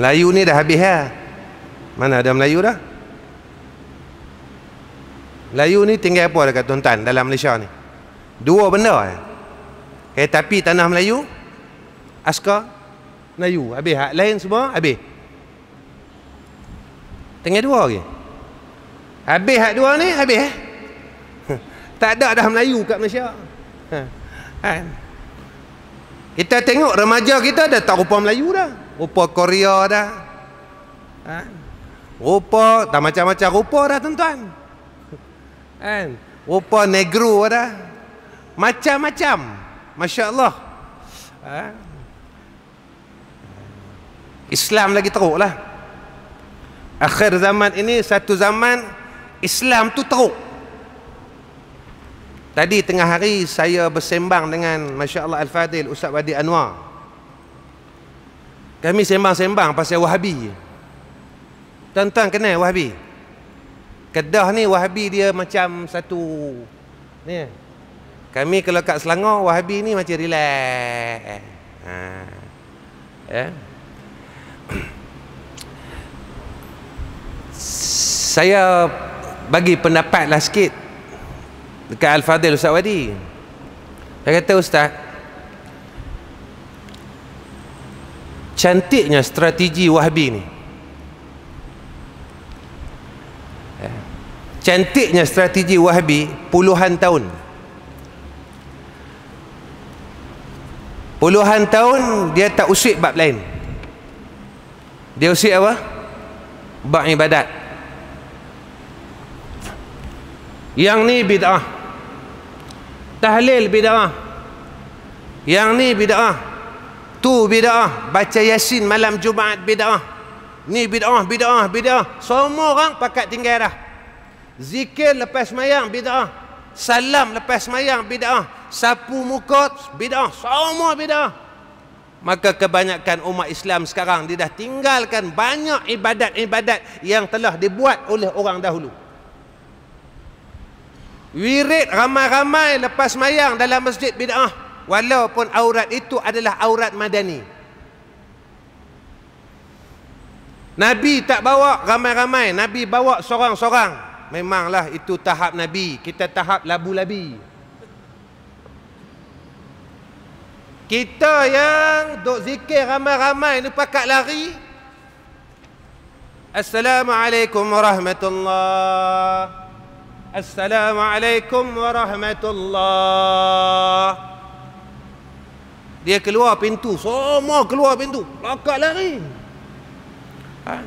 Melayu ni dah habis lah mana ada Melayu dah Melayu ni tinggal apa dekat tuan-tuan dalam Malaysia ni dua benda eh, eh tapi tanah Melayu askar Melayu habis hak lain semua habis tinggal dua lagi habis hak dua ni habis eh tak ada dah Melayu kat Malaysia ha. ha kita tengok remaja kita dah tak rupa Melayu dah rupa Korea dah ha? rupa tak macam-macam rupa dah tuan-tuan kan rupa negro dah macam-macam Masya Allah ha? Islam lagi teruk lah akhir zaman ini satu zaman Islam tu teruk Tadi tengah hari saya bersembang dengan Masya Allah Al-Fadil Ustaz Wadi Anwar Kami sembang-sembang pasal Wahabi Tuan-tuan kenal Wahabi? Kedah ni Wahabi dia macam satu ni. Kami kalau kat Selangor Wahabi ni macam relax ha. Ya Saya bagi pendapat lah sikit dekat Al-Fadil Ustaz Wadi dia kata Ustaz cantiknya strategi Wahabi ni eh, cantiknya strategi Wahabi puluhan tahun puluhan tahun dia tak usik bab lain dia usik apa? bab ibadat yang ni bid'ah tahlil bid'ah yang ni bid'ah tu bid'ah baca yasin malam jumaat bid'ah ni bid'ah bid'ah bid'ah semua orang pakat tinggal dah zikir lepas semayang bid'ah salam lepas semayang bid'ah sapu muka bid'ah semua bid'ah maka kebanyakan umat Islam sekarang dia dah tinggalkan banyak ibadat-ibadat yang telah dibuat oleh orang dahulu wirid ramai-ramai lepas mayang dalam masjid bid'ah walaupun aurat itu adalah aurat madani Nabi tak bawa ramai-ramai Nabi bawa seorang-seorang memanglah itu tahap Nabi kita tahap labu-labi kita yang duk zikir ramai-ramai ni pakat lari Assalamualaikum warahmatullahi Assalamualaikum عليكم dia keluar pintu semua keluar pintu lakak lari ha?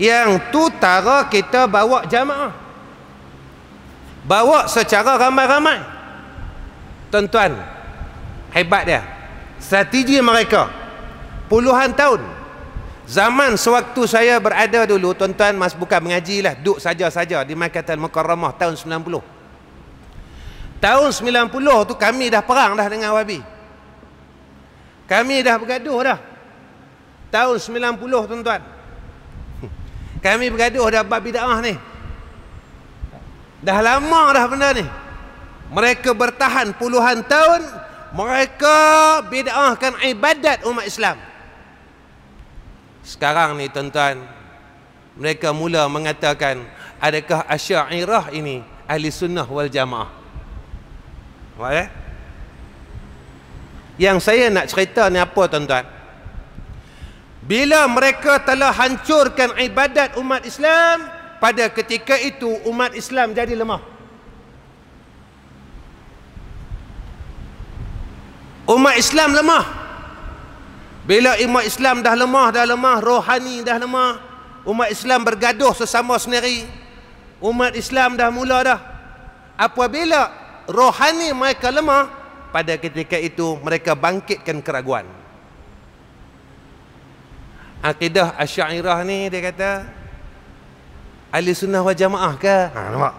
yang tu tara kita bawa jamaah bawa secara ramai-ramai tuan-tuan hebat dia strategi mereka puluhan tahun Zaman sewaktu saya berada dulu, tuan-tuan mas bukan mengaji lah, duduk saja-saja di Makatan Mekarramah tahun 90. Tahun 90 tu kami dah perang dah dengan Wahabi. Kami dah bergaduh dah. Tahun 90 tuan-tuan. Hmm. Kami bergaduh dah babi bid'ah ni. Dah lama dah benda ni. Mereka bertahan puluhan tahun, mereka bid'ahkan ibadat umat Islam sekarang ni tuan-tuan mereka mula mengatakan adakah asyairah ini ahli sunnah wal jamaah okay? Eh? yang saya nak cerita ni apa tuan-tuan bila mereka telah hancurkan ibadat umat Islam pada ketika itu umat Islam jadi lemah umat Islam lemah bila umat Islam dah lemah, dah lemah, rohani dah lemah. Umat Islam bergaduh sesama sendiri. Umat Islam dah mula dah. Apabila rohani mereka lemah, pada ketika itu mereka bangkitkan keraguan. Akidah Asy'ariyah ni dia kata Ahli sunnah wal jamaah ke? Ha nampak.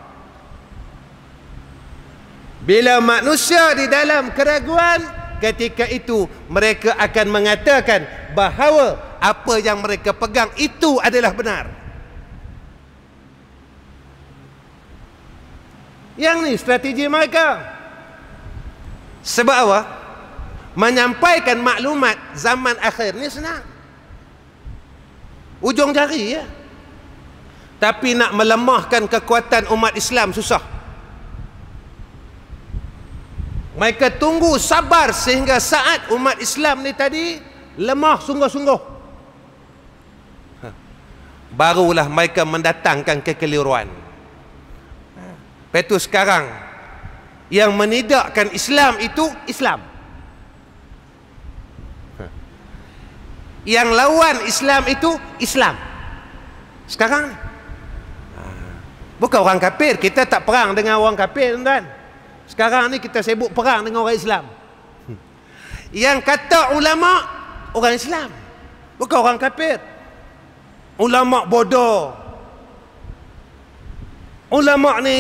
Bila manusia di dalam keraguan, ketika itu mereka akan mengatakan bahawa apa yang mereka pegang itu adalah benar yang ni strategi mereka sebab apa menyampaikan maklumat zaman akhir ni senang ujung jari ya tapi nak melemahkan kekuatan umat Islam susah mereka tunggu sabar sehingga saat umat Islam ni tadi lemah sungguh-sungguh. Ha. Barulah mereka mendatangkan kekeliruan. Ha. Lepas sekarang, yang menidakkan Islam itu Islam. Ha. Yang lawan Islam itu Islam. Sekarang, bukan orang kafir. Kita tak perang dengan orang kafir, tuan-tuan. Sekarang ni kita sibuk perang dengan orang Islam. Hmm. Yang kata ulama orang Islam. Bukan orang kafir. Ulama bodoh. Ulama ni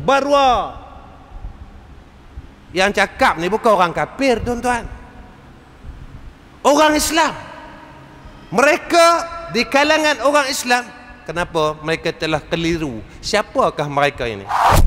barwa. Yang cakap ni bukan orang kafir, tuan-tuan. Orang Islam. Mereka di kalangan orang Islam kenapa mereka telah keliru? Siapakah mereka ini?